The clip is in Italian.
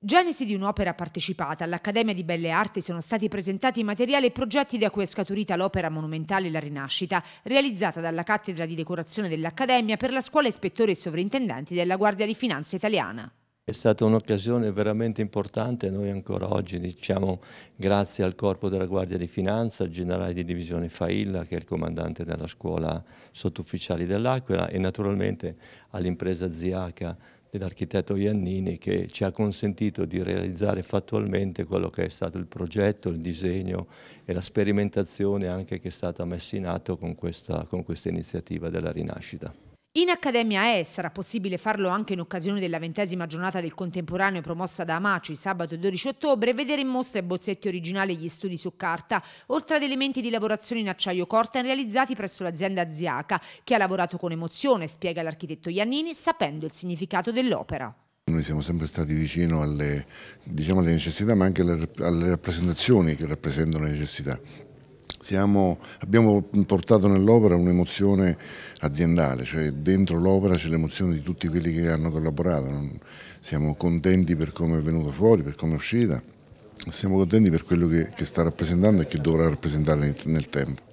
Genesi di un'opera partecipata, all'Accademia di Belle Arti sono stati presentati materiali e progetti da cui è scaturita l'opera monumentale La Rinascita, realizzata dalla cattedra di decorazione dell'Accademia per la scuola ispettori e sovrintendenti della Guardia di Finanza italiana. È stata un'occasione veramente importante, noi ancora oggi diciamo grazie al Corpo della Guardia di Finanza, al generale di divisione Failla che è il comandante della scuola sottufficiali dell'Aquila e naturalmente all'impresa Ziaca dell'architetto Iannini che ci ha consentito di realizzare fattualmente quello che è stato il progetto, il disegno e la sperimentazione anche che è stata messa in atto con questa, con questa iniziativa della rinascita. In Accademia E sarà possibile farlo anche in occasione della ventesima giornata del contemporaneo promossa da Amaci sabato 12 ottobre vedere in mostra i bozzetti originali e gli studi su carta, oltre ad elementi di lavorazione in acciaio corten realizzati presso l'azienda Aziaca, che ha lavorato con emozione, spiega l'architetto Iannini, sapendo il significato dell'opera. Noi siamo sempre stati vicino alle, diciamo, alle necessità ma anche alle rappresentazioni che rappresentano le necessità. Siamo, abbiamo portato nell'opera un'emozione aziendale, cioè dentro l'opera c'è l'emozione di tutti quelli che hanno collaborato, non, siamo contenti per come è venuto fuori, per come è uscita, siamo contenti per quello che, che sta rappresentando e che dovrà rappresentare nel, nel tempo.